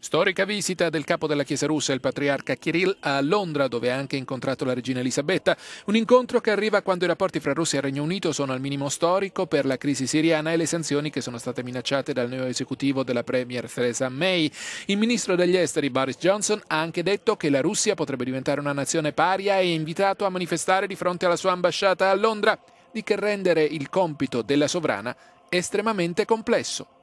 Storica visita del capo della Chiesa russa, il patriarca Kirill, a Londra, dove ha anche incontrato la regina Elisabetta. Un incontro che arriva quando i rapporti fra Russia e Regno Unito sono al minimo storico per la crisi siriana e le sanzioni che sono state minacciate dal neo esecutivo della Premier Theresa May. Il ministro degli esteri Boris Johnson ha anche detto che la Russia potrebbe diventare una nazione paria e è invitato a manifestare di fronte alla sua ambasciata a Londra, di che rendere il compito della sovrana estremamente complesso.